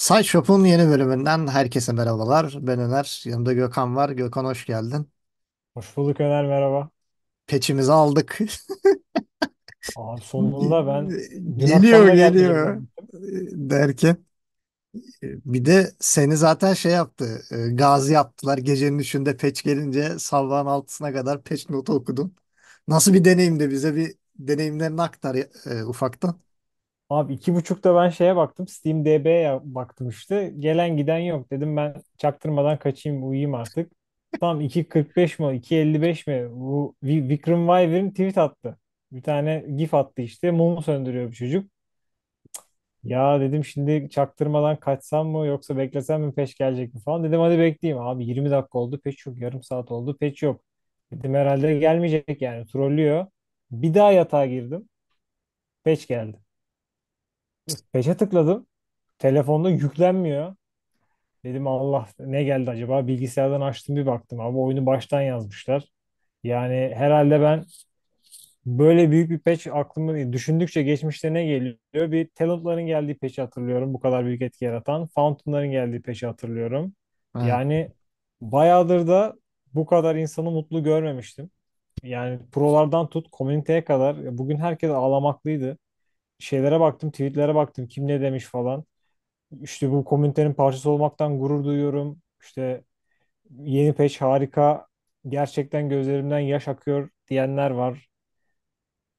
Sideshop'un yeni bölümünden herkese merhabalar. Ben Öner, yanımda Gökhan var. Gökhan hoş geldin. Hoş bulduk Öner merhaba. Peçimizi aldık. Abi sonunda ben dün Geliyor da geldi geliyor derken. Bir de seni zaten şey yaptı. E, gazi yaptılar. Gecenin üçünde peç gelince sabahın altısına kadar peç notu okudun. Nasıl bir deneyimdi bize bir deneyimlerini aktar e, ufaktan. Abi iki buçukta ben şeye baktım. Steam DB'ye baktım işte. Gelen giden yok. Dedim ben çaktırmadan kaçayım uyuyayım artık. Tam 2.45 mi 2.55 mi? Bu Vi- Vikram Vyver'in tweet attı. Bir tane gif attı işte. Mumu söndürüyor bir çocuk. Ya dedim şimdi çaktırmadan kaçsam mı yoksa beklesem mi peş gelecek mi falan. Dedim hadi bekleyeyim. Abi 20 dakika oldu peş yok. Yarım saat oldu peş yok. Dedim herhalde gelmeyecek yani trollüyor. Bir daha yatağa girdim. Peş geldi. Peşe tıkladım. Telefonda yüklenmiyor. Dedim Allah ne geldi acaba? Bilgisayardan açtım bir baktım abi oyunu baştan yazmışlar. Yani herhalde ben böyle büyük bir patch aklıma düşündükçe geçmişte ne geliyor? Bir Talent'ların geldiği patch'i hatırlıyorum. Bu kadar büyük etki yaratan. Fountain'ların geldiği patch'i hatırlıyorum. Evet. Yani bayağıdır da bu kadar insanı mutlu görmemiştim. Yani prolardan tut komüniteye kadar bugün herkes ağlamaklıydı şeylere baktım, tweetlere baktım. Kim ne demiş falan. İşte bu komünitenin parçası olmaktan gurur duyuyorum. İşte yeni peş harika. Gerçekten gözlerimden yaş akıyor diyenler var.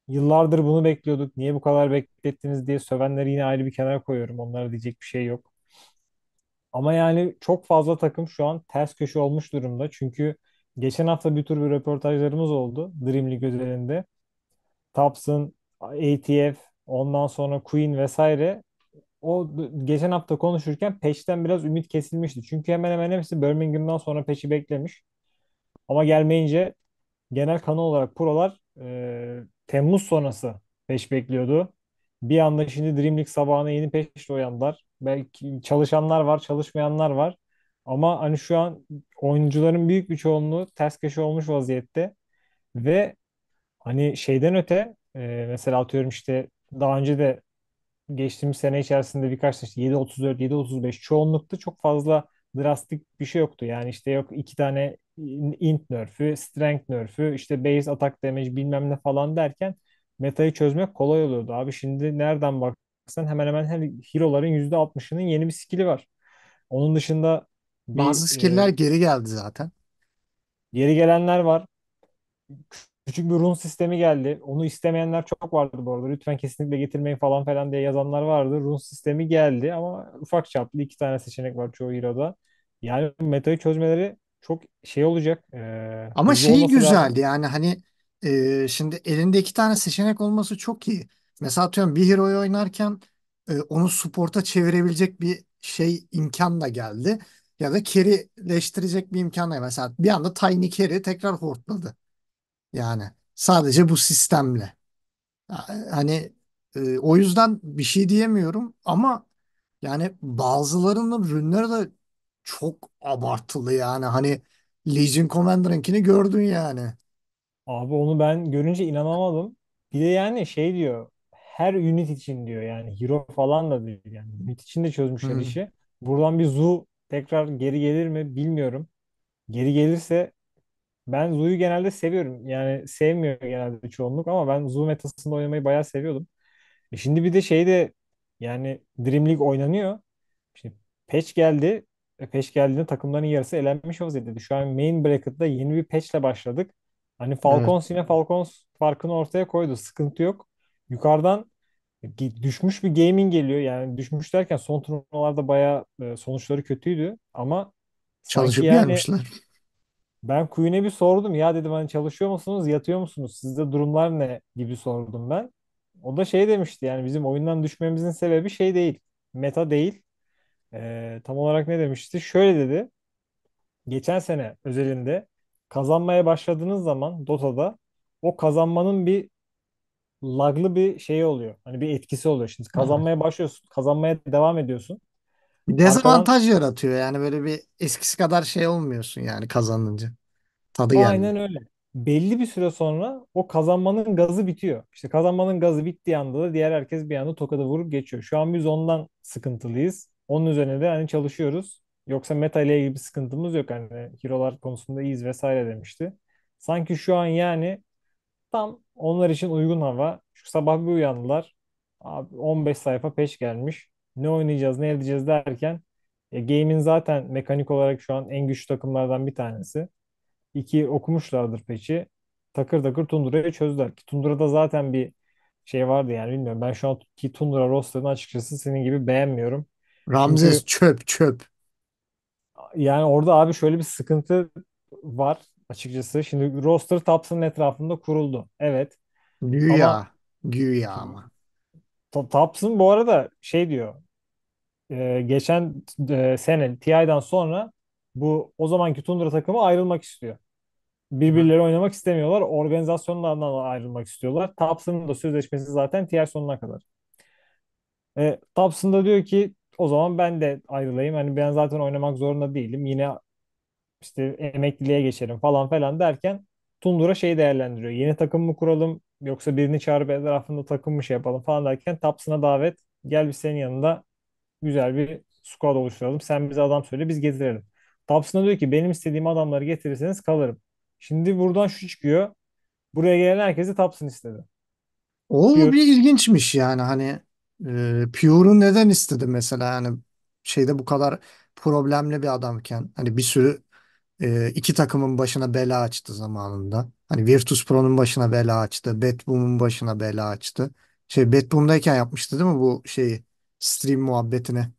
Yıllardır bunu bekliyorduk. Niye bu kadar beklettiniz diye sövenleri yine ayrı bir kenara koyuyorum. Onlara diyecek bir şey yok. Ama yani çok fazla takım şu an ters köşe olmuş durumda. Çünkü geçen hafta bir tür bir röportajlarımız oldu Dream League özelinde. Thompson, ATF, ondan sonra Queen vesaire o geçen hafta konuşurken Peş'ten biraz ümit kesilmişti. Çünkü hemen hemen hepsi Birmingham'dan sonra Peş'i beklemiş. Ama gelmeyince genel kanal olarak prolar e, Temmuz sonrası Peş bekliyordu. Bir anda şimdi Dream League sabahına yeni Peş'le uyandılar. Belki çalışanlar var, çalışmayanlar var. Ama hani şu an oyuncuların büyük bir çoğunluğu ters köşe olmuş vaziyette. Ve hani şeyden öte e, mesela atıyorum işte daha önce de geçtiğimiz sene içerisinde birkaç taş 7.34, 7.35 çoğunlukta çok fazla drastik bir şey yoktu. Yani işte yok iki tane int nerf'ü, strength nerf'ü, işte base attack damage bilmem ne falan derken metayı çözmek kolay oluyordu. Abi şimdi nereden baksan hemen hemen her hero'ların %60'ının yeni bir skill'i var. Onun dışında bir, Bazı skill'ler e, geri geldi zaten. geri gelenler var küçük bir rune sistemi geldi. Onu istemeyenler çok vardı bu arada. Lütfen kesinlikle getirmeyin falan falan diye yazanlar vardı. Rune sistemi geldi ama ufak çaplı iki tane seçenek var çoğu hero'da. Yani metayı çözmeleri çok şey olacak. E, ama şeyi güzeldi lazım. yani hani e, şimdi elinde iki tane seçenek olması çok iyi. Mesela atıyorum bir hero'yu oynarken e, onu support'a çevirebilecek bir şey imkan da geldi. Ya da carry'leştirecek bir imkan da mesela bir anda Tiny Carry tekrar hortladı. Yani sadece bu sistemle. Hani e, o yüzden bir şey diyemiyorum ama yani bazılarının ürünleri de çok abartılı yani. Hani Legion Commander'ınkini gördün yani. Abi onu ben görünce inanamadım. Bir de yani şey diyor. Her unit için diyor yani hero falan da değil yani unit için de çözmüşler Hı. Hmm. işi. Buradan bir Zu tekrar geri gelir mi bilmiyorum. Geri gelirse ben Zoo'yu genelde seviyorum. Yani sevmiyor genelde çoğunluk ama ben Zoo metasında oynamayı bayağı seviyordum. E şimdi bir de şey de yani Dream League oynanıyor. Şimdi patch geldi. E, patch geldiğinde takımların yarısı elenmiş vaziyetteydi. Şu an main bracket'ta yeni bir patchle başladık. Hani Falcons yine Falcons farkını ortaya koydu. Sıkıntı yok. Yukarıdan düşmüş bir gaming geliyor. Yani düşmüş derken son turnuvalarda bayağı e, sonuçları kötüydü. Ama sanki Çalışıp yani yenmişler. Ben Queen'e bir sordum. Ya dedim hani çalışıyor musunuz, yatıyor musunuz? Sizde durumlar ne gibi sordum ben. O da şey demişti yani bizim oyundan düşmemizin sebebi şey değil. Meta değil. Ee, tam olarak ne demişti? Şöyle dedi. Geçen sene özelinde kazanmaya başladığınız zaman Dota'da o kazanmanın bir laglı bir şey oluyor. Hani bir etkisi oluyor. Şimdi kazanmaya başlıyorsun, kazanmaya devam ediyorsun. Dezavantaj yaratıyor yani böyle bir eskisi kadar şey olmuyorsun yani kazanınca. Tadı gelmiyor. Aynen öyle. Belli bir süre sonra o kazanmanın gazı bitiyor. İşte kazanmanın gazı bittiği anda da diğer herkes bir anda tokada vurup geçiyor. Şu an biz ondan sıkıntılıyız. Onun üzerine de hani çalışıyoruz. Yoksa meta ile ilgili bir sıkıntımız yok. Hani hero'lar konusunda iyiyiz vesaire demişti. Sanki şu an yani tam onlar için uygun hava. Şu sabah bir uyandılar. Abi 15 sayfa peş gelmiş ne oynayacağız, ne edeceğiz derken e, Game'in zaten mekanik olarak şu an en güçlü takımlardan bir tanesi. İki okumuşlardır peçi. Takır takır Tundura'yı çözdüler. Ki Tundura'da zaten bir şey vardı yani bilmiyorum. Ben şu an ki Tundura rosterını açıkçası senin gibi beğenmiyorum. Ramzes Çünkü çöp çöp. yani orada abi şöyle bir sıkıntı var açıkçası. Şimdi roster Taps'ın etrafında kuruldu. Evet. Güya. Ama Güya ama. Thompson bu arada şey diyor. E, geçen e, sene TI'den sonra bu o zamanki Tundra takımı ayrılmak istiyor. Birbirleri oynamak istemiyorlar. Organizasyonlardan ayrılmak istiyorlar. Thompson'ın da sözleşmesi zaten TI sonuna kadar. E, Thompson da diyor ki o zaman ben de ayrılayım. Hani ben zaten oynamak zorunda değilim. Yine işte emekliliğe geçerim falan falan derken Tundra şeyi değerlendiriyor. Yeni takım mı kuralım? Yoksa birini çağırıp etrafında takım mı şey yapalım falan derken Tapsın'a davet gel biz senin yanında güzel bir squad oluşturalım. Sen bize adam söyle biz getirelim. Tapsın'a diyor ki benim istediğim adamları getirirseniz kalırım. Şimdi buradan şu çıkıyor. Buraya gelen herkesi Tapsın istedi. O Pure... bir ilginçmiş yani hani e, Pure'u neden istedi mesela yani şeyde bu kadar problemli bir adamken hani bir sürü e, iki takımın başına bela açtı zamanında. Hani Virtus Pro'nun başına bela açtı. Batboom'un başına bela açtı. Şey Batboom'dayken yapmıştı değil mi bu şeyi stream muhabbetine?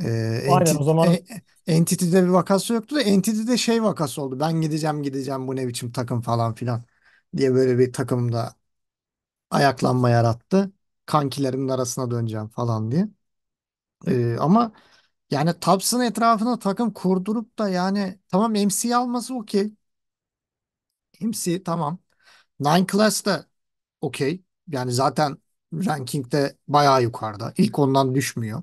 Ee, Aynen o zaman e- Entity'de bir vakası yoktu da Entity'de şey vakası oldu. Ben gideceğim gideceğim bu ne biçim takım falan filan diye böyle bir takımda ayaklanma yarattı. Kankilerimin arasına döneceğim falan diye. Ee, ama yani Tubbs'ın etrafına takım kurdurup da yani tamam MC alması okey. Hepsi tamam. Nine Class da okey. Yani zaten rankingde bayağı yukarıda. İlk ondan düşmüyor.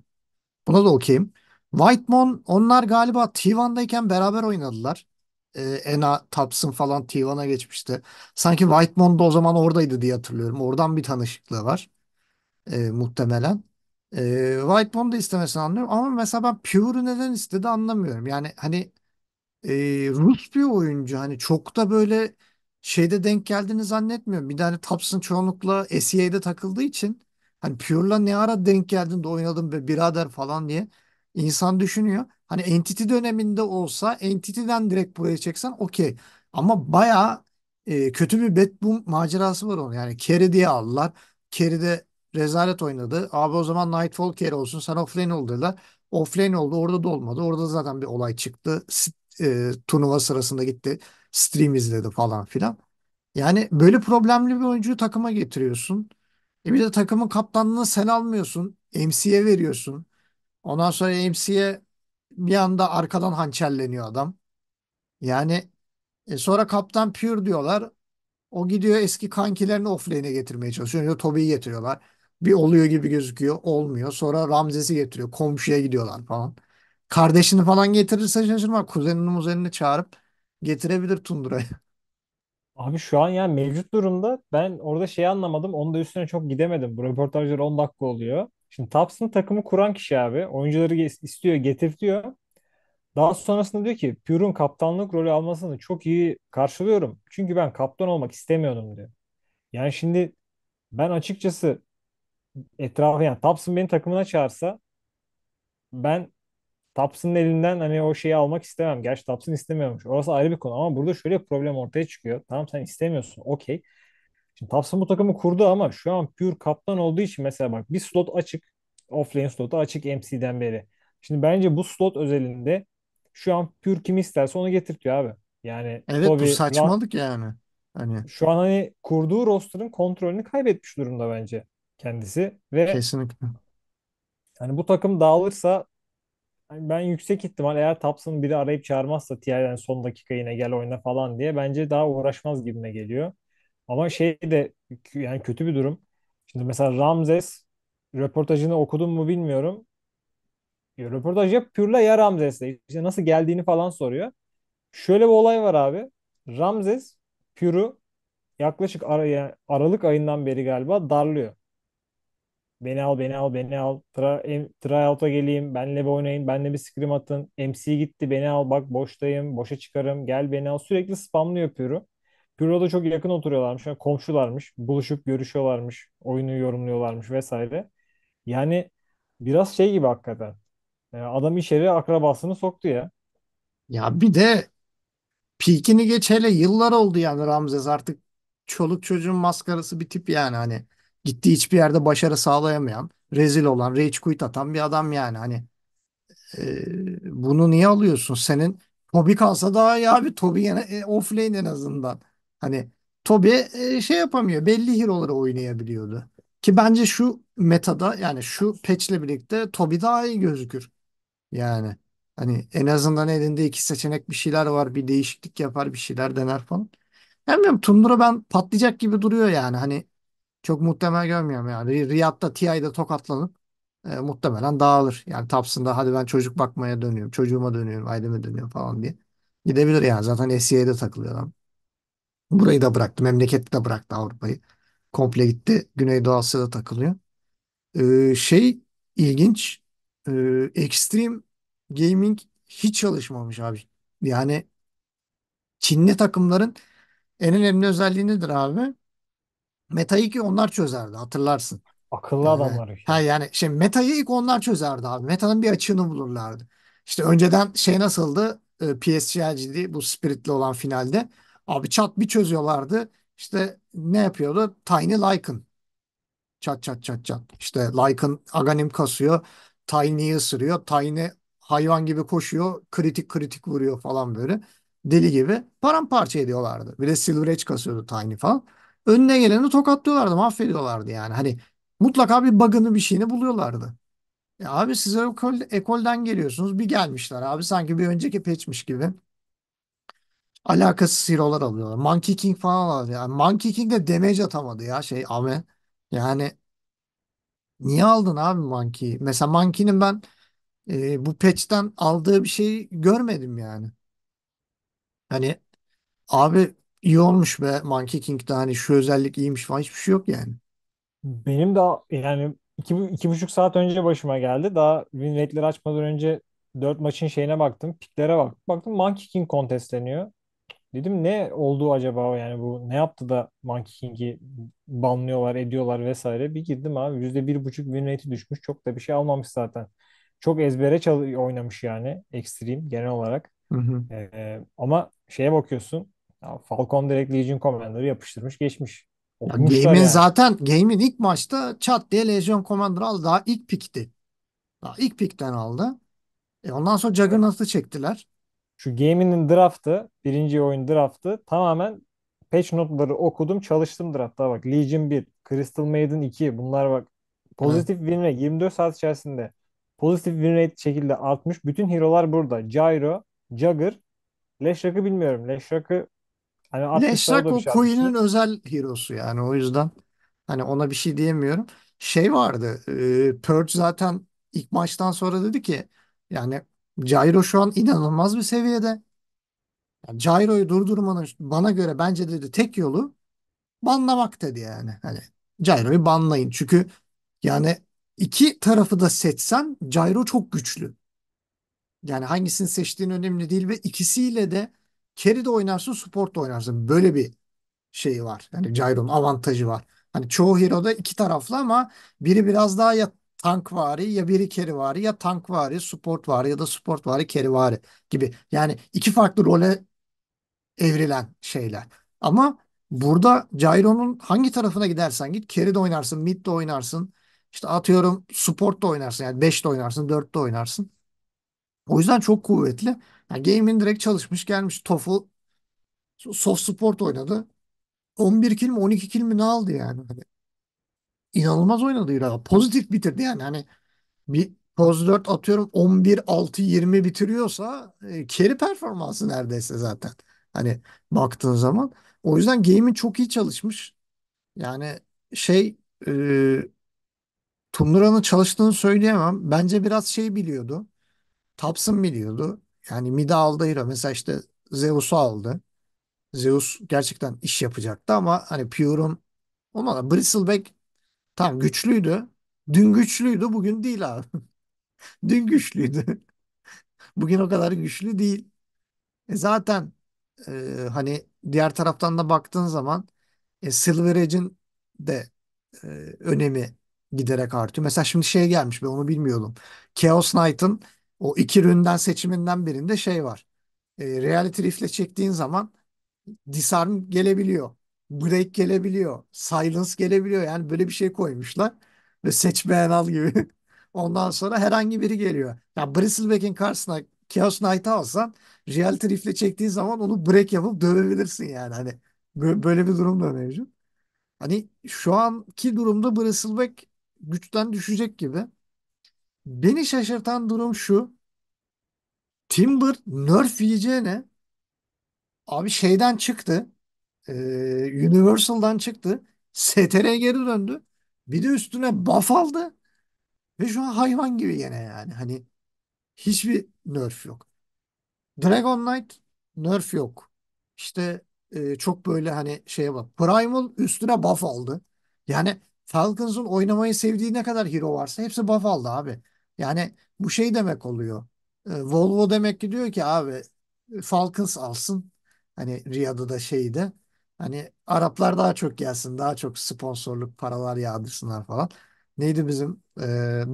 Buna da okeyim. White Moon onlar galiba T1'dayken beraber oynadılar. Ee, Ena, Tapsın falan T1'a geçmişti. Sanki White Moon da o zaman oradaydı diye hatırlıyorum. Oradan bir tanışıklığı var. Ee, muhtemelen. Ee, White Moon da istemesini anlıyorum. Ama mesela ben Pure'u neden istedi anlamıyorum. Yani hani e, Rus bir oyuncu. Hani çok da böyle şeyde denk geldiğini zannetmiyorum. Bir tane Taps'ın çoğunlukla SEA'de takıldığı için hani Pure'la ne ara denk geldin de oynadın be birader falan diye insan düşünüyor. Hani Entity döneminde olsa Entity'den direkt buraya çeksen okey. Ama bayağı e, kötü bir Bad macerası var onun. Yani Carry diye aldılar. Carry de rezalet oynadı. Abi o zaman Nightfall Carry olsun. Sen offlane ol dediler. Offlane oldu. Orada da olmadı. Orada zaten bir olay çıktı e, turnuva sırasında gitti stream izledi falan filan. Yani böyle problemli bir oyuncuyu takıma getiriyorsun. E bir de takımın kaptanlığını sen almıyorsun. MC'ye veriyorsun. Ondan sonra MC'ye bir anda arkadan hançerleniyor adam. Yani e sonra kaptan Pure diyorlar. O gidiyor eski kankilerini offlane'e getirmeye çalışıyor. Önce Toby'yi getiriyorlar. Bir oluyor gibi gözüküyor. Olmuyor. Sonra Ramzes'i getiriyor. Komşuya gidiyorlar falan. Kardeşini falan getirirse şaşırma. Kuzenini muzenini çağırıp getirebilir Tundura'yı. Abi şu an yani mevcut durumda ben orada şeyi anlamadım. Onu da üstüne çok gidemedim. Bu röportajlar 10 dakika oluyor. Şimdi Taps'ın takımı kuran kişi abi. Oyuncuları istiyor getir diyor. Daha sonrasında diyor ki Pür'ün kaptanlık rolü almasını çok iyi karşılıyorum. Çünkü ben kaptan olmak istemiyordum diyor. Yani şimdi ben açıkçası etrafı yani Taps'ın beni takımına çağırsa ben Taps'ın elinden hani o şeyi almak istemem. Gerçi Taps'ın istemiyormuş. Orası ayrı bir konu ama burada şöyle bir problem ortaya çıkıyor. Tamam sen istemiyorsun. Okey. Şimdi Taps'ın bu takımı kurdu ama şu an pür kaptan olduğu için mesela bak bir slot açık. Offlane slotu açık MC'den beri. Şimdi bence bu slot özelinde şu an pür kimi isterse onu getirtiyor abi. Yani Evet bu Bobby, saçmalık yani. Hani şu an hani kurduğu roster'ın kontrolünü kaybetmiş durumda bence kendisi ve kesinlikle. Hani bu takım dağılırsa Hani ben yüksek ihtimal eğer Thompson'ı biri arayıp çağırmazsa Thierry'den son dakika yine gel oyna falan diye bence daha uğraşmaz gibime geliyor. Ama şey de yani kötü bir durum. Şimdi mesela Ramses röportajını okudum mu bilmiyorum. Ya, Röportaj ya Pür'le ya Ramses'le. İşte nasıl geldiğini falan soruyor. Şöyle bir olay var abi. Ramses Pür'ü yaklaşık ara, yani Aralık ayından beri galiba darlıyor. Beni al, beni al, beni al. Tryout'a geleyim, benle bir oynayın, benle bir scrim atın. MC gitti, beni al, bak boştayım, boşa çıkarım, gel beni al. Sürekli spamlıyor Püro. Püro'da çok yakın oturuyorlarmış, yani komşularmış. Buluşup görüşüyorlarmış, oyunu yorumluyorlarmış vesaire. Yani biraz şey gibi hakikaten. Ee, adam içeri akrabasını soktu ya. Ya bir de peakini geçeli yıllar oldu yani Ramzes artık çoluk çocuğun maskarası bir tip yani hani. Gitti hiçbir yerde başarı sağlayamayan, rezil olan, rage quit atan bir adam yani. Hani e, bunu niye alıyorsun? Senin Tobi kalsa daha iyi abi. Tobi yine e, offlane en azından. Hani Tobi e, şey yapamıyor. Belli hero'ları oynayabiliyordu. Ki bence şu metada yani şu patch'le birlikte Tobi daha iyi gözükür. Yani hani en azından elinde iki seçenek bir şeyler var. Bir değişiklik yapar, bir şeyler dener falan. Bilmiyorum Tundra ben patlayacak gibi duruyor yani. Hani çok muhtemel görmüyorum yani. Ri- Riyad'da TI'de tokatlanıp e, muhtemelen dağılır. Yani Taps'ında hadi ben çocuk bakmaya dönüyorum. Çocuğuma dönüyorum. Aileme dönüyorum falan diye. Gidebilir yani. Zaten SCA'de takılıyor adam. Burayı da bıraktı. Memleketi de bıraktı Avrupa'yı. Komple gitti. Güneydoğu Asya'da takılıyor. Ee, şey ilginç. Ee, Extreme Gaming hiç çalışmamış abi. Yani Çinli takımların en önemli özelliği nedir abi? Meta'yı ki onlar çözerdi hatırlarsın. Akıllı yani, ee, adamlar işte. Ha yani şimdi Meta'yı ilk onlar çözerdi abi. Meta'nın bir açığını bulurlardı. İşte önceden şey nasıldı? E, ee, PSG'di bu spiritli olan finalde. Abi çat bir çözüyorlardı. İşte ne yapıyordu? Tiny Lycan. Çat çat çat çat. İşte Lycan aganim kasıyor. Tiny'yi ısırıyor. Tiny hayvan gibi koşuyor. Kritik kritik vuruyor falan böyle. Deli gibi. Paramparça ediyorlardı. Bir de Silver Edge kasıyordu Tiny falan önüne geleni tokatlıyorlardı, mahvediyorlardı yani. Hani mutlaka bir bug'ını bir şeyini buluyorlardı. E abi siz ekol, ekolden geliyorsunuz bir gelmişler abi sanki bir önceki peçmiş gibi. Alakasız hero'lar alıyorlar. Monkey King falan aldı. Yani Monkey King de damage atamadı ya şey Ame. Yani niye aldın abi Monkey'i? Mesela Monkey'nin ben e, bu patch'ten aldığı bir şeyi görmedim yani. Hani abi iyi olmuş be Monkey King'de hani şu özellik iyiymiş falan hiçbir şey yok yani. Benim de yani iki, iki buçuk saat önce başıma geldi. Daha win rate'leri açmadan önce dört maçın şeyine baktım. Piklere baktım. Baktım Monkey King kontestleniyor. Dedim ne oldu acaba yani bu ne yaptı da Monkey King'i banlıyorlar ediyorlar vesaire. Bir girdim abi yüzde bir buçuk win rate'i düşmüş. Çok da bir şey almamış zaten. Çok ezbere çal- oynamış yani ekstrem genel olarak. Hı hı. Ee, ama şeye bakıyorsun ya Falcon direkt Legion Commander'ı yapıştırmış geçmiş. Ya game'in yani. zaten game'in ilk maçta çat diye Legion Commander aldı. Daha ilk pikti. Daha ilk pikten aldı. E ondan sonra Juggernaut'ı çektiler. Şu game'inin draftı, birinci oyun draftı tamamen patch notları okudum, çalıştım draftta. Bak Legion 1, Crystal Maiden 2 bunlar bak pozitif evet. win rate 24 saat içerisinde pozitif win rate şekilde artmış. Bütün hero'lar burada. Gyro, Jagger, Leş bilmiyorum. Leş Hani Leşrak 60'larda o bir şey Queen'in özel hero'su yani o yüzden hani ona bir şey diyemiyorum. Şey vardı e, Purge zaten ilk maçtan sonra dedi ki yani Jairo şu an inanılmaz bir seviyede. Yani Jairo'yu durdurmanın bana göre bence dedi tek yolu banlamak dedi yani. Hani Jairo'yu banlayın çünkü yani iki tarafı da seçsen Jairo çok güçlü. Yani hangisini seçtiğin önemli değil ve ikisiyle de Keri de oynarsın, support da oynarsın. Böyle bir şey var. Yani Cairo'nun avantajı var. Hani çoğu hero'da iki taraflı ama biri biraz daha ya tank vari ya biri carry vari ya tank vari, support vari ya da support vari, carry vari gibi. Yani iki farklı role evrilen şeyler. Ama burada Cairo'nun hangi tarafına gidersen git carry de oynarsın, mid de oynarsın. İşte atıyorum support da oynarsın yani 5 de oynarsın, 4 de oynarsın. O yüzden çok kuvvetli. Yani Gaiman direkt çalışmış gelmiş tofu soft sport oynadı. 11 kill mi 12 kill mi ne aldı yani. Hani inanılmaz oynadı İra. Pozitif bitirdi yani. Hani bir Poz 4 atıyorum 11-6-20 bitiriyorsa e, carry performansı neredeyse zaten. Hani baktığın zaman. O yüzden game'in çok iyi çalışmış. Yani şey e, Tundura'nın çalıştığını söyleyemem. Bence biraz şey biliyordu. Tapsın biliyordu. Yani Mida aldı hero. Mesela işte Zeus'u aldı. Zeus gerçekten iş yapacaktı ama hani Pure'un da Bristleback tam güçlüydü. Dün güçlüydü, bugün değil abi. Dün güçlüydü. bugün o kadar güçlü değil. E zaten e, hani diğer taraftan da baktığın zaman e, Silver Edge'in de e, önemi giderek artıyor. Mesela şimdi şey gelmiş ben onu bilmiyordum. Chaos Knight'ın o iki ründen seçiminden birinde şey var. E, reality rifle çektiğin zaman disarm gelebiliyor. Break gelebiliyor. Silence gelebiliyor. Yani böyle bir şey koymuşlar. Ve seçmeyen al gibi. Ondan sonra herhangi biri geliyor. Ya yani Bristleback'in karşısına Chaos Knight'ı alsan reality rifle çektiğin zaman onu break yapıp dövebilirsin yani. Hani böyle bir durum da mevcut. Hani şu anki durumda Bristleback güçten düşecek gibi. Beni şaşırtan durum şu. Timber nerf yiyeceğine abi şeyden çıktı. E, Universal'dan çıktı. STR'ye geri döndü. Bir de üstüne buff aldı. Ve şu an hayvan gibi gene yani. Hani hiçbir nerf yok. Dragon Knight nerf yok. İşte e, çok böyle hani şeye bak. Primal üstüne buff aldı. Yani Falcons'un oynamayı sevdiği ne kadar hero varsa hepsi buff aldı abi. Yani bu şey demek oluyor. Ee, Volvo demek ki diyor ki abi e, Falcons alsın. Hani Riyad'da da şeyde. Hani Araplar daha çok gelsin. Daha çok sponsorluk paralar yağdırsınlar falan. Neydi bizim e,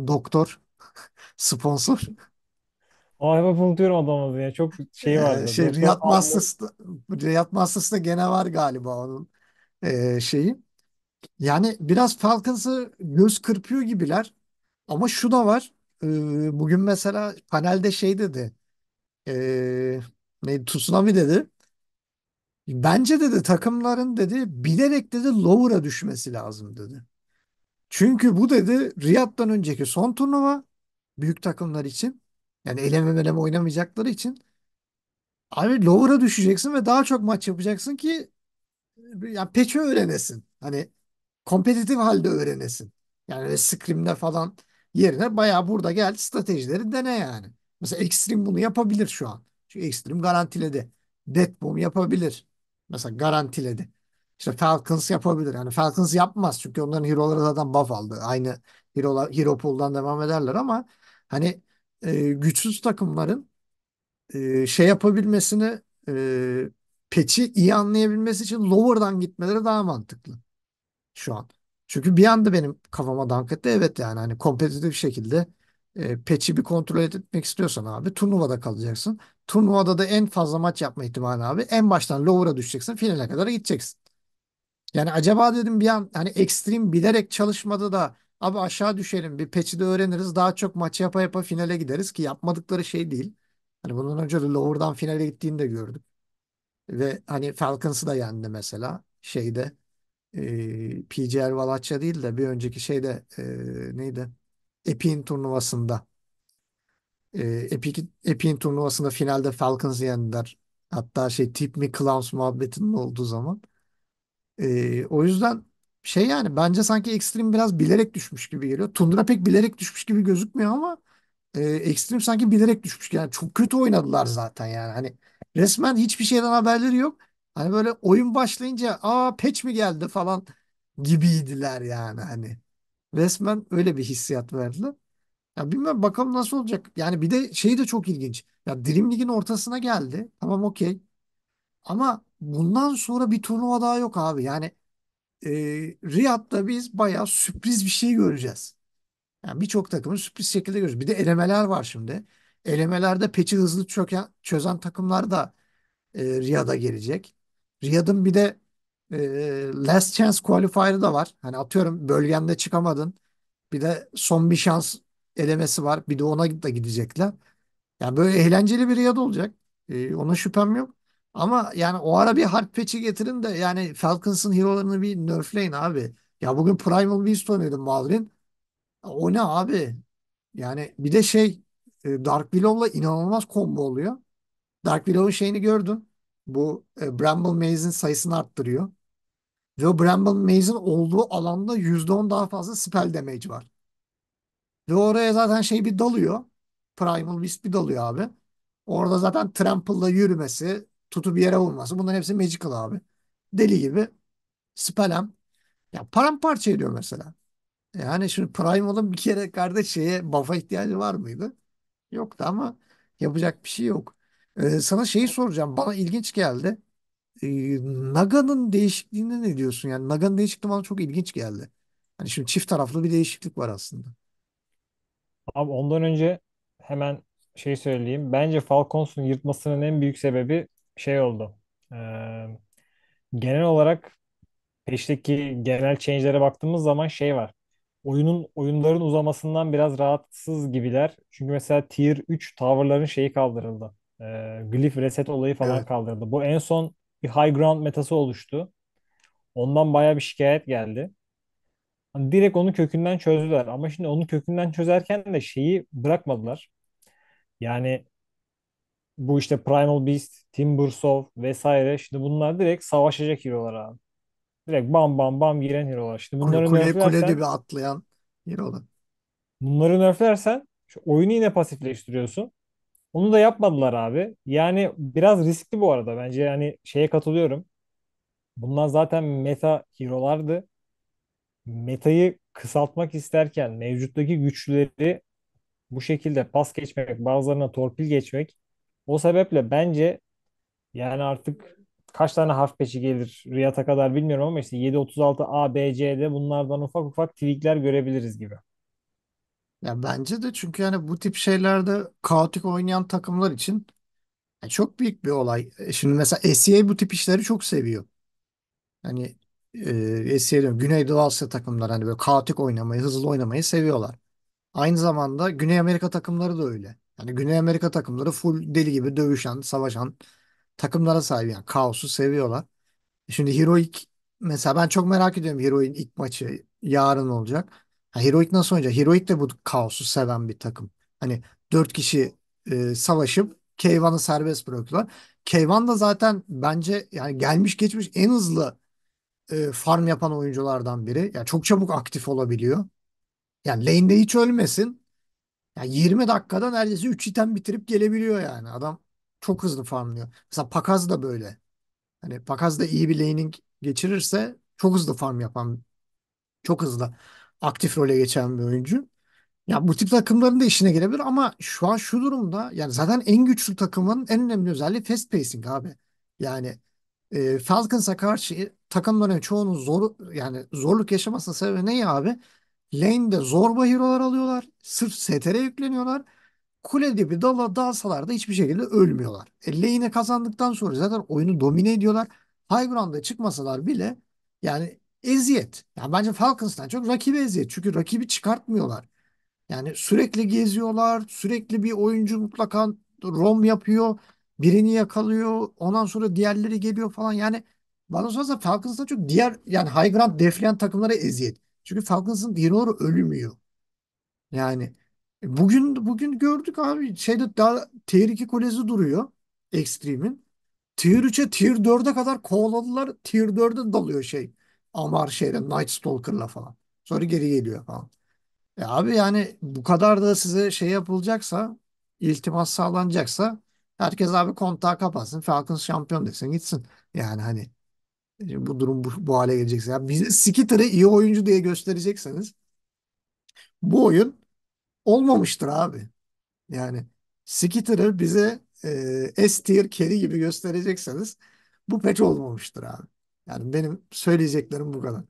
doktor sponsor? Ay bak unutuyorum adamın ya. Çok şey ee, vardı. Ee, şey, Doktor Riyad Ahmet. Masters'ta, Riyad Masters'ta gene var galiba onun e, şeyi. Yani biraz Falcons'ı göz kırpıyor gibiler. Ama şu da var e, bugün mesela panelde şey dedi. E, neydi? Tsunami dedi. Bence dedi takımların dedi bilerek dedi lower'a düşmesi lazım dedi. Çünkü bu dedi Riyad'dan önceki son turnuva büyük takımlar için. Yani eleme meleme oynamayacakları için. Abi lower'a düşeceksin ve daha çok maç yapacaksın ki ya peçe öğrenesin. Hani kompetitif halde öğrenesin. Yani öyle scrimde falan Yerine bayağı burada geldi stratejileri dene yani. Mesela Extreme bunu yapabilir şu an. Çünkü Extreme garantiledi. Dead yapabilir. Mesela garantiledi. İşte Falcons yapabilir. Yani Falcons yapmaz çünkü onların hero'ları zaten buff aldı. Aynı Hero hero pool'dan devam ederler ama hani e, güçsüz takımların e, şey yapabilmesini e, patch'i iyi anlayabilmesi için lower'dan gitmeleri daha mantıklı şu an. Çünkü bir anda benim kafama dank etti. Evet yani hani kompetitif şekilde e, patch'i bir kontrol etmek istiyorsan abi turnuvada kalacaksın. Turnuvada da en fazla maç yapma ihtimali abi. En baştan lower'a düşeceksin. Finale kadar gideceksin. Yani acaba dedim bir an hani ekstrem bilerek çalışmadı da abi aşağı düşelim bir patch'i de öğreniriz. Daha çok maçı yapa yapa finale gideriz ki yapmadıkları şey değil. Hani bunun önce de lower'dan finale gittiğini de gördük. Ve hani Falcons'ı da yendi mesela şeyde e, PGR valaçya değil de bir önceki şeyde e, neydi? Epic'in turnuvasında e, Epic, turnuvasında finalde Falcons yendiler. Hatta şey tip mi clowns muhabbetinin olduğu zaman. E, o yüzden şey yani bence sanki Extreme biraz bilerek düşmüş gibi geliyor. Tundra pek bilerek düşmüş gibi gözükmüyor ama e, Extreme sanki bilerek düşmüş. Yani çok kötü oynadılar zaten yani. Hani resmen hiçbir şeyden haberleri yok. Hani böyle oyun başlayınca aa patch mi geldi falan gibiydiler yani hani. Resmen öyle bir hissiyat verdi. Ya bilmem bakalım nasıl olacak. Yani bir de şey de çok ilginç. Ya Dream Lig'in ortasına geldi. Tamam okey. Ama bundan sonra bir turnuva daha yok abi. Yani e, Riyad'da biz bayağı sürpriz bir şey göreceğiz. Yani birçok takımı sürpriz şekilde göreceğiz. Bir de elemeler var şimdi. Elemelerde peçi hızlı çöken, çözen takımlar da e, Riyad'a gelecek. Riyad'ın bir de e, last chance qualifier'ı da var. Hani atıyorum bölgende çıkamadın. Bir de son bir şans elemesi var. Bir de ona da gidecekler. Yani böyle eğlenceli bir Riyad olacak. E, ona şüphem yok. Ama yani o ara bir hard patch'i getirin de yani Falcons'ın hero'larını bir nerfleyin abi. Ya bugün Primal Beast oynadım Malrin. O ne abi? Yani bir de şey e, Dark Willow'la inanılmaz combo oluyor. Dark Willow'un şeyini gördün bu e, Bramble Maze'in sayısını arttırıyor. Ve o Bramble Maze'in olduğu alanda %10 daha fazla spell damage var. Ve oraya zaten şey bir dalıyor. Primal Beast bir dalıyor abi. Orada zaten Trample'la yürümesi, tutu bir yere vurması. Bunların hepsi magical abi. Deli gibi spellem. Ya paramparça ediyor mesela. Yani şimdi Primal'ın bir kere kardeş şeye buff'a ihtiyacı var mıydı? Yoktu ama yapacak bir şey yok. Ee, sana şeyi soracağım. Bana ilginç geldi. Ee, Naga'nın değişikliğine ne diyorsun? Yani Naga'nın değişikliği bana çok ilginç geldi. Hani şimdi çift taraflı bir değişiklik var aslında. Abi ondan önce hemen şey söyleyeyim. Bence Falcons'un yırtmasının en büyük sebebi şey oldu. Ee, genel olarak peşteki genel change'lere baktığımız zaman şey var. Oyunun oyunların uzamasından biraz rahatsız gibiler. Çünkü mesela tier 3 tower'ların şeyi kaldırıldı. E, ee, glyph reset olayı falan evet. kaldırdı. Bu en son bir high ground metası oluştu. Ondan baya bir şikayet geldi. Hani direkt onu kökünden çözdüler. Ama şimdi onu kökünden çözerken de şeyi bırakmadılar. Yani bu işte Primal Beast, Tim Bursov vesaire. Şimdi bunlar direkt savaşacak hero'lar abi. Direkt bam bam bam giren hero'lar. Şimdi bunları kule, kule, kule gibi atlayan hero'lar. Bunları nerflersen oyunu yine pasifleştiriyorsun. Onu da yapmadılar abi. Yani biraz riskli bu arada. Bence yani şeye katılıyorum. Bunlar zaten meta hero'lardı. Metayı kısaltmak isterken mevcuttaki güçleri bu şekilde pas geçmek, bazılarına torpil geçmek. O sebeple bence yani artık kaç tane harf peşi gelir Riyad'a kadar bilmiyorum ama işte 7.36 A, B, C'de bunlardan ufak ufak tweakler görebiliriz gibi. Ya bence de çünkü yani bu tip şeylerde kaotik oynayan takımlar için yani çok büyük bir olay. E, şimdi mesela SEA bu tip işleri çok seviyor. Hani e, SEA Güneydoğu Asya takımları hani böyle kaotik oynamayı, hızlı oynamayı seviyorlar. Aynı zamanda Güney Amerika takımları da öyle. Yani Güney Amerika takımları full deli gibi dövüşen, savaşan takımlara sahip yani kaosu seviyorlar. E, şimdi Heroic mesela ben çok merak ediyorum Heroic'in ilk maçı yarın olacak. Heroic nasıl oynayacak? Heroic de bu kaosu seven bir takım. Hani dört kişi e, savaşıp Keyvan'ı serbest bırakıyorlar. Keyvan da zaten bence yani gelmiş geçmiş en hızlı e, farm yapan oyunculardan biri. Yani çok çabuk aktif olabiliyor. Yani lane'de hiç ölmesin. Yani 20 dakikada neredeyse 3 item bitirip gelebiliyor yani. Adam çok hızlı farmlıyor. Mesela Pakaz da böyle. Hani Pakaz da iyi bir laning geçirirse çok hızlı farm yapan çok hızlı aktif role geçen bir oyuncu. Ya bu tip takımların da işine gelebilir ama şu an şu durumda yani zaten en güçlü takımın en önemli özelliği fast pacing abi. Yani e, Falcons'a karşı takımların çoğunun zor yani zorluk yaşamasının sebebi ne abi? Lane'de zorba hero'lar alıyorlar. Sırf STR'e yükleniyorlar. Kule dibi dala dalsalar da hiçbir şekilde ölmüyorlar. E, lane'e kazandıktan sonra zaten oyunu domine ediyorlar. High ground'a çıkmasalar bile yani eziyet. Yani bence Falcons'tan çok rakibi eziyet. Çünkü rakibi çıkartmıyorlar. Yani sürekli geziyorlar. Sürekli bir oyuncu mutlaka rom yapıyor. Birini yakalıyor. Ondan sonra diğerleri geliyor falan. Yani bana sorarsa Falcons'tan çok diğer yani high ground defleyen takımlara eziyet. Çünkü Falcons'ın Dinoro ölümüyor. Yani e, bugün bugün gördük abi şeyde daha Tier 2 kulesi duruyor Extreme'in. Tier 3'e Tier 4'e kadar kovaladılar. Tier 4'e dalıyor şey. Amar şeyle Night Stalker'la falan. Sonra geri geliyor falan. E abi yani bu kadar da size şey yapılacaksa iltimas sağlanacaksa herkes abi kontağı kapatsın. Falcons şampiyon desin gitsin. Yani hani e, bu durum bu, bu hale gelecekse. Yani bize Skitter'ı iyi oyuncu diye gösterecekseniz bu oyun olmamıştır abi. Yani Skitter'ı bize e, S tier carry gibi gösterecekseniz bu peç olmamıştır abi. Yani benim söyleyeceklerim bu kadar.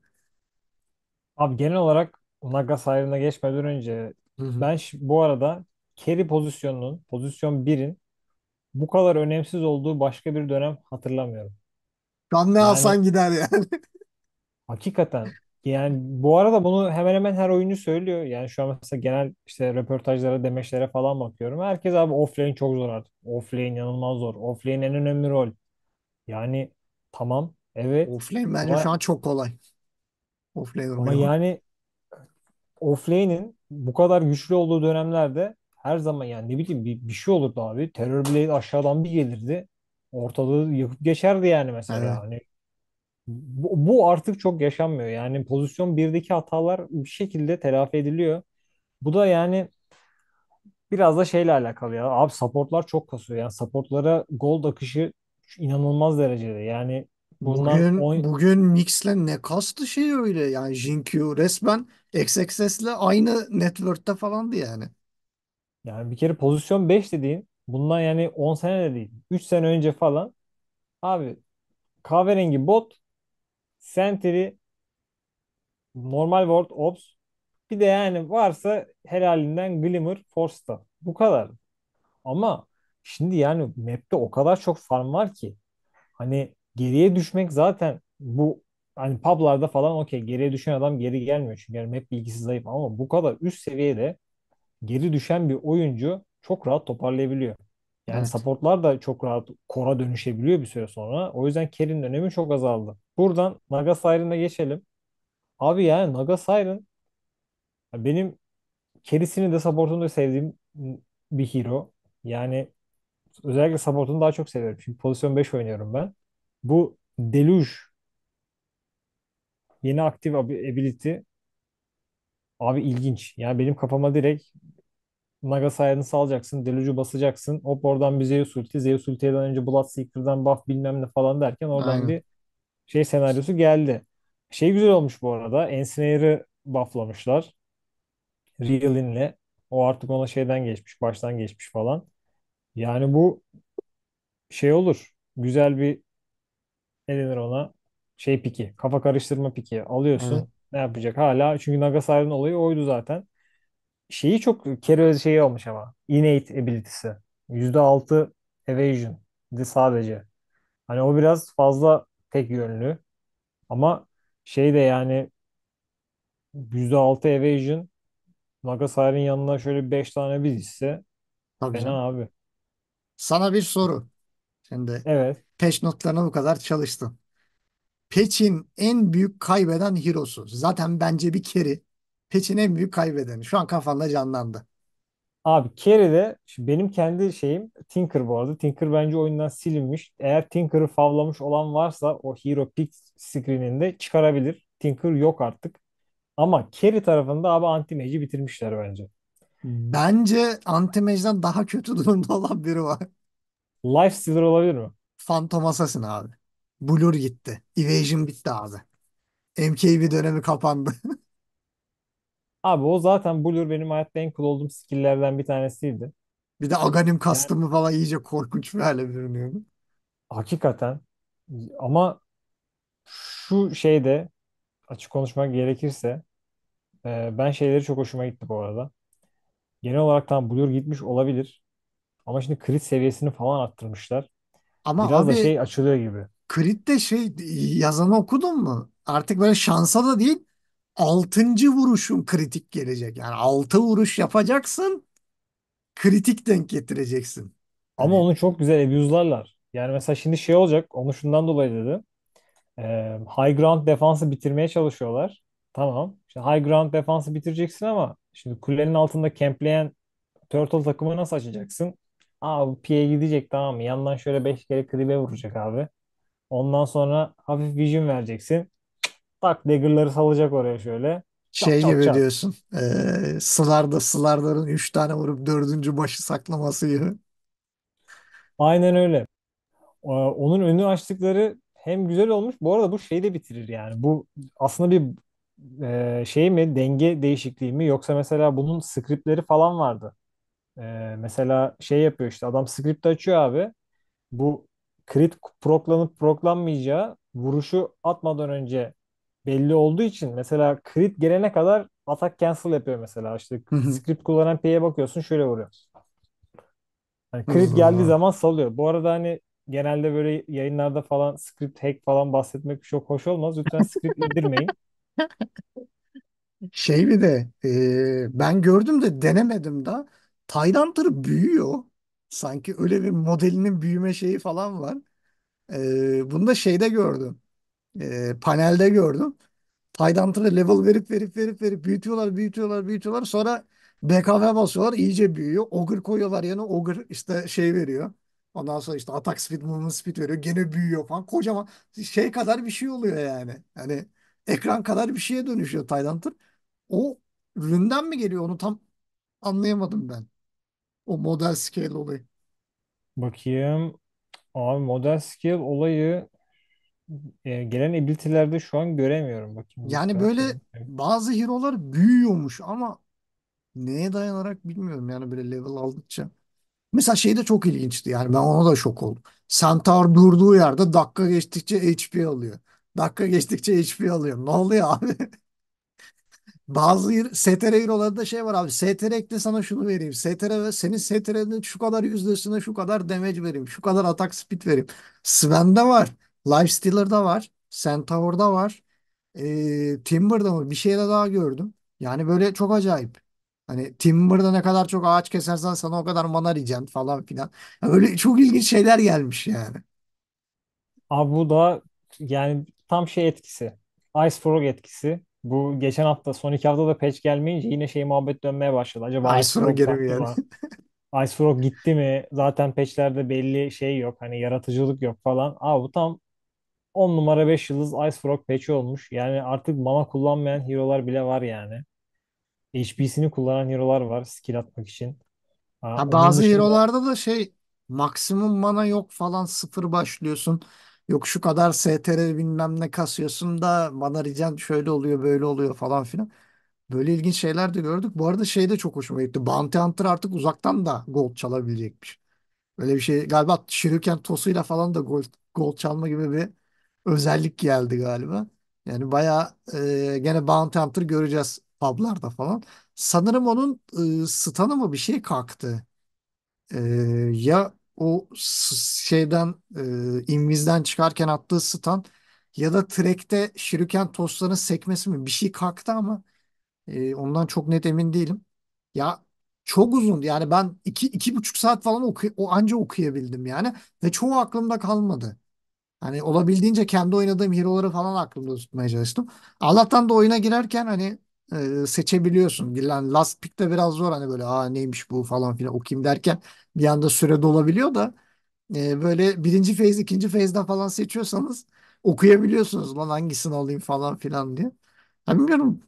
Abi genel olarak Nagas ayrımına geçmeden önce Hı hı. ben şi- bu arada carry pozisyonunun, pozisyon 1'in bu kadar önemsiz olduğu başka bir dönem hatırlamıyorum. Tam ne Yani alsan gider yani. hakikaten yani bu arada bunu hemen hemen her oyuncu söylüyor. Yani şu an mesela genel işte röportajlara, demeçlere falan bakıyorum. Herkes abi offlane çok zor artık. Offlane inanılmaz zor. Offlane en önemli rol. Yani tamam Evet. Offlane bence şu an çok kolay. Offlane ama oynamak. yani offlane'in bu kadar güçlü olduğu dönemlerde her zaman yani ne bileyim bir, bir şey olurdu abi. Terror Blade aşağıdan bir gelirdi. Ortalığı yakıp geçerdi yani mesela. Evet. Hani bu, bu artık çok yaşanmıyor. Yani pozisyon 1'deki hatalar bir şekilde telafi ediliyor. Bu da yani biraz da şeyle alakalı ya. Abi supportlar çok kasıyor. Yani supportlara gold akışı inanılmaz derecede. Yani Bundan Bugün 10 bugün Mix'le ne kastı şey öyle yani Jinkyu resmen XXS'le aynı network'te falandı yani. yani bir kere pozisyon 5 dediğin bundan yani 10 sene de değil. 3 sene önce falan abi kahverengi bot, sentry, normal world ops bir de yani varsa helalinden glimmer, forsta. Bu kadar. Ama şimdi yani map'te o kadar çok farm var ki hani geriye düşmek zaten bu hani publarda falan okey geriye düşen adam geri gelmiyor çünkü yani hep bilgisi zayıf ama bu kadar üst seviyede geri düşen bir oyuncu çok rahat toparlayabiliyor. Yani evet. supportlar da çok rahat kora dönüşebiliyor bir süre sonra. O yüzden Kerry'nin önemi çok azaldı. Buradan Naga Siren'a geçelim. Abi yani Naga Siren benim Kerisini de support'unu da sevdiğim bir hero. Yani özellikle support'unu daha çok seviyorum. Çünkü pozisyon 5 oynuyorum ben. Bu deluge yeni aktif ability abi ilginç. Yani benim kafama direkt Naga sayını salacaksın, Deluge'u basacaksın. Hop oradan bir Zeus ulti. Zeus ultiden önce Bloodseeker'dan buff bilmem ne falan derken oradan Aynen. bir şey senaryosu geldi. Şey güzel olmuş bu arada. Ensnare'ı bufflamışlar. Real'inle. O artık ona şeyden geçmiş, baştan geçmiş falan. Yani bu şey olur. Güzel bir ne denir ona? Şey piki. Kafa karıştırma piki. Alıyorsun. Hı. Ne yapacak? Hala. Çünkü Nagasari'nin olayı oydu zaten. Şeyi çok Carry şeyi olmuş ama. Innate ability'si. %6 evasion. De sadece. Hani o biraz fazla tek yönlü. Ama şey de yani %6 evasion Nagasari'nin yanına şöyle 5 tane biz ise Tabii fena canım. abi. Sana bir soru. Şimdi Evet. Patch notlarına bu kadar çalıştın. Patch'in en büyük kaybeden hero'su. Zaten bence bir Carry. Patch'in en büyük kaybedeni. Şu an kafanda canlandı. Abi de benim kendi şeyim Tinker bu arada. Tinker bence oyundan silinmiş. Eğer Tinker'ı favlamış olan varsa o Hero Pick screen'inde çıkarabilir. Tinker yok artık. Ama Carry tarafında abi anti mage'i bitirmişler bence. Bence anti mage'den daha kötü durumda olan biri var. Lifestealer olabilir mi? Phantom Assassin abi. Blur gitti. Evasion bitti abi. MKB dönemi kapandı. Abi o zaten Blur benim hayatta en cool olduğum skill'lerden bir tanesiydi. Bir de Aghanim Yani kastımı falan iyice korkunç bir hale bürünüyor. hakikaten ama şu şeyde açık konuşmak gerekirse e, ben şeyleri çok hoşuma gitti bu arada. Genel olarak tam Blur gitmiş olabilir ama şimdi crit seviyesini falan arttırmışlar. Ama Biraz da şey açılıyor gibi. Crit'te şey yazanı okudun mu? Artık böyle şansa da değil 6. vuruşun kritik gelecek. Yani altı vuruş yapacaksın kritik denk getireceksin. Ama Hani onu çok güzel abuse'larlar. Yani mesela şimdi şey olacak. Onu şundan dolayı dedim. Ee, high ground defansı bitirmeye çalışıyorlar. Tamam. Şimdi high ground defansı bitireceksin ama şimdi kulenin altında kempleyen Turtle takımı nasıl açacaksın? AWP'ye gidecek tamam mı? Yandan şöyle 5 kere kribe vuracak abi. Ondan sonra hafif vision vereceksin. Tak dagger'ları salacak oraya şöyle. Şey çat, gibi çat. diyorsun. E, Sılarda Sılarların 3 tane vurup 4. başı saklaması gibi. Aynen öyle. Ee, onun önünü açtıkları hem güzel olmuş. Bu arada bu şeyi de bitirir yani. Bu aslında bir e, şey mi denge değişikliği mi yoksa mesela bunun scriptleri falan vardı. Ee, mesela şey yapıyor işte adam script açıyor abi. Bu crit proklanıp proklanmayacağı vuruşu atmadan önce belli olduğu için mesela crit gelene kadar atak cancel yapıyor mesela. İşte Hı script kullanan P'ye bakıyorsun şöyle vuruyor. Hani crit geldiği Hızlı. zaman salıyor. Bu arada hani genelde böyle yayınlarda falan script hack falan bahsetmek çok hoş olmaz. Lütfen script indirmeyin. Şey bir de e, ben gördüm de denemedim da. Tayland büyüyor. Sanki öyle bir modelinin büyüme şeyi falan var. Ee, bunu da şeyde gördüm. Ee, panelde gördüm. Tayland level verip verip verip verip büyütüyorlar, büyütüyorlar, büyütüyorlar. Sonra BKV basıyorlar, iyice büyüyor. Ogre koyuyorlar yani Ogre işte şey veriyor. Ondan sonra işte atak speed, movement speed veriyor. Gene büyüyor falan. Kocaman şey kadar bir şey oluyor yani. Hani ekran kadar bir şeye dönüşüyor Tayland O üründen mi geliyor onu tam anlayamadım ben. O model scale olayı. Bakayım. Abi model skill olayı e, gelen ability'lerde şu an göremiyorum. Bakayım Yani böyle istersen. bazı hero'lar büyüyormuş ama neye dayanarak bilmiyorum yani böyle level aldıkça. Mesela şey de çok ilginçti yani ben ona da şok oldum. Centaur durduğu yerde dakika geçtikçe HP alıyor. Dakika geçtikçe HP alıyor. Ne oluyor abi? Bazı STR Euro'larda şey var abi. STR ekle sana şunu vereyim. STR ve senin STR'nin şu kadar yüzdesine şu kadar damage vereyim. Şu kadar atak speed vereyim. Sven'de var. Lifestealer'da var. Centaur'da var. E, Timber'da mı? Bir şey de daha gördüm. Yani böyle çok acayip. Hani Timber'da ne kadar çok ağaç kesersen sana o kadar mana yiyeceksin falan filan. Ya Öyle çok ilginç şeyler gelmiş yani. Abi bu da yani tam şey etkisi. Ice Frog etkisi. Bu geçen hafta son iki hafta da patch gelmeyince yine şey muhabbet dönmeye başladı. Acaba Ice Frog geri mi battı geldi? mı? Ice Frog gitti mi? Zaten patchlerde belli şey yok. Hani yaratıcılık yok falan. Aa bu tam 10 numara 5 yıldız Ice Frog patch'i olmuş. Yani artık mana kullanmayan hero'lar bile var yani. HP'sini kullanan hero'lar var skill atmak için. Aa, Ha, onun bazı dışında hero'larda da şey maksimum mana yok falan sıfır başlıyorsun. Yok şu kadar STR bilmem ne kasıyorsun da bana ricam şöyle oluyor böyle oluyor falan filan. Böyle ilginç şeyler de gördük. Bu arada şey de çok hoşuma gitti. Bounty Hunter artık uzaktan da gold çalabilecekmiş. Böyle bir şey galiba Shuriken tosuyla falan da gold, gold çalma gibi bir özellik geldi galiba. Yani bayağı e, gene Bounty Hunter göreceğiz publarda falan. Sanırım onun e, stun'ı mı bir şey kalktı. E, ya o şeyden e, invizden çıkarken attığı stun ya da trekte şiriken tosların sekmesi mi bir şey kalktı ama e, ondan çok net emin değilim. Ya çok uzun yani ben iki, iki buçuk saat falan oku, o anca okuyabildim yani ve çoğu aklımda kalmadı. Hani olabildiğince kendi oynadığım hero'ları falan aklımda tutmaya çalıştım. Allah'tan da oyuna girerken hani seçebiliyorsun. Yani last pick'te biraz zor hani böyle aa neymiş bu falan filan okuyayım derken bir anda süre dolabiliyor da e, böyle birinci phase ikinci phase'den falan seçiyorsanız okuyabiliyorsunuz lan hangisini alayım falan filan diye. Ya bilmiyorum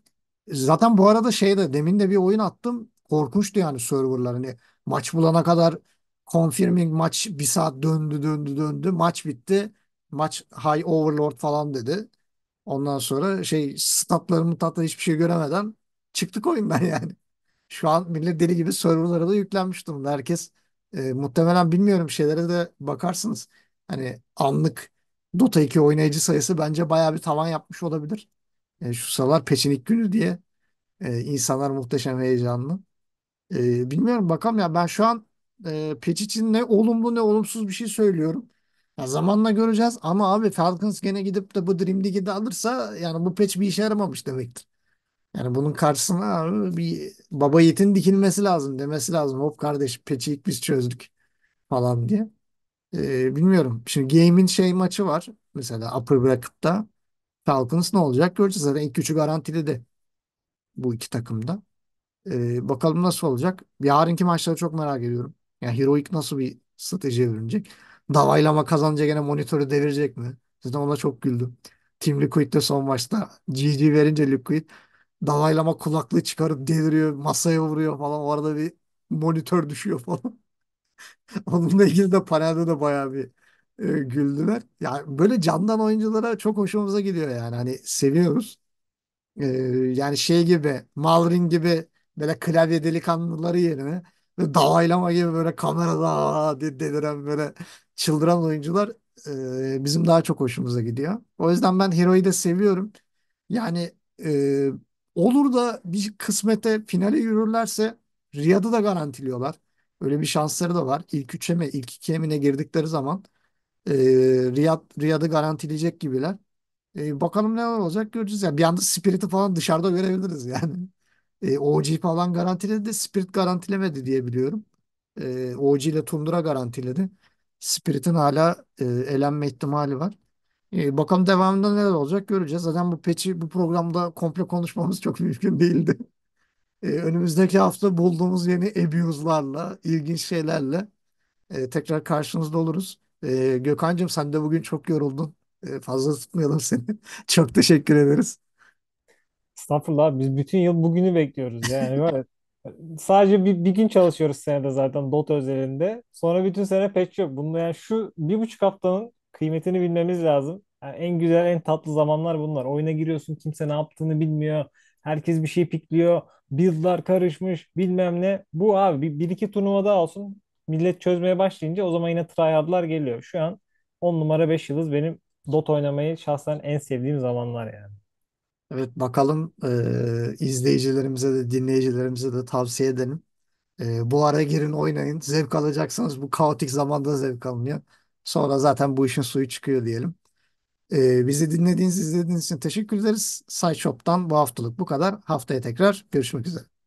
zaten bu arada şeyde demin de bir oyun attım korkunçtu yani serverlar hani maç bulana kadar confirming maç bir saat döndü döndü döndü maç bitti maç high overlord falan dedi. Ondan sonra şey statlarımın tatlı hiçbir şey göremeden çıktık oyundan yani. Şu an millet deli gibi serverlara da yüklenmiş durumda. Herkes e, muhtemelen bilmiyorum şeylere de bakarsınız. Hani anlık Dota 2 oynayıcı sayısı bence bayağı bir tavan yapmış olabilir. E, şu sıralar peçinik günü diye e, insanlar muhteşem heyecanlı. E, bilmiyorum bakalım ya ben şu an e, Peç için ne olumlu ne olumsuz bir şey söylüyorum. Ya zamanla göreceğiz ama abi Falcons gene gidip de bu Dream League'i de alırsa yani bu patch bir işe yaramamış demektir. Yani bunun karşısına abi bir baba yiğitin dikilmesi lazım demesi lazım. Hop kardeş patch'i ilk biz çözdük falan diye. Ee, bilmiyorum. Şimdi Game'in şey maçı var. Mesela upper bracket'ta Falcons ne olacak göreceğiz. Zaten ilk üçü garantili de bu iki takımda. Ee, bakalım nasıl olacak. Yarınki maçları çok merak ediyorum. Yani Heroic nasıl bir strateji verilecek? Davayla mı kazanınca gene monitörü devirecek mi? Zaten ona çok güldüm. Tim Liquid'de son maçta GG verince Liquid dalaylama kulaklığı çıkarıp deliriyor, masaya vuruyor falan. O arada bir monitör düşüyor falan. Onunla ilgili de panelde de bayağı bir e, güldüler. Yani böyle candan oyunculara çok hoşumuza gidiyor yani. Hani seviyoruz. E, yani şey gibi, Malrin gibi böyle klavye delikanlıları yerine ve dağaylama gibi böyle kamerada diye böyle çıldıran oyuncular e, bizim daha çok hoşumuza gidiyor. O yüzden ben Hero'yu da seviyorum. Yani e, olur da bir kısmete finale yürürlerse Riyad'ı da garantiliyorlar. Öyle bir şansları da var. İlk üçe mi ilk ikiye mi ne girdikleri zaman e, Riyad, Riyad'ı garantileyecek gibiler. E, bakalım ne olacak göreceğiz. Yani bir anda Spirit'i falan dışarıda görebiliriz yani. E, ee, OG falan garantiledi. Spirit garantilemedi diye biliyorum. E, ee, OG ile Tundra garantiledi. Spirit'in hala e, elenme ihtimali var. E, bakalım devamında neler olacak göreceğiz. Zaten bu patch'i bu programda komple konuşmamız çok mümkün değildi. E, önümüzdeki hafta bulduğumuz yeni abuse'larla, ilginç şeylerle e, tekrar karşınızda oluruz. E, Gökhan'cığım sen de bugün çok yoruldun. E, fazla tutmayalım seni. çok teşekkür ederiz. Estağfurullah biz bütün yıl bugünü bekliyoruz yani. Var Sadece bir, bir gün çalışıyoruz senede zaten Dota özelinde. Sonra bütün sene patch yok. Bunda yani şu bir buçuk haftanın kıymetini bilmemiz lazım. Yani en güzel, en tatlı zamanlar bunlar. Oyuna giriyorsun, kimse ne yaptığını bilmiyor. Herkes bir şey pikliyor. Build'lar karışmış, bilmem ne. Bu abi bir, bir iki turnuva daha olsun. Millet çözmeye başlayınca o zaman yine tryhard'lar geliyor. Şu an 10 numara 5 yıldız benim Dota oynamayı şahsen en sevdiğim zamanlar yani. Evet bakalım e, izleyicilerimize de dinleyicilerimize de tavsiye edelim. E, bu ara girin oynayın. Zevk alacaksanız bu kaotik zamanda zevk alınıyor. Sonra zaten bu işin suyu çıkıyor diyelim. E, bizi dinlediğiniz, izlediğiniz için teşekkür ederiz. SciShop'tan bu haftalık bu kadar. Haftaya tekrar görüşmek üzere.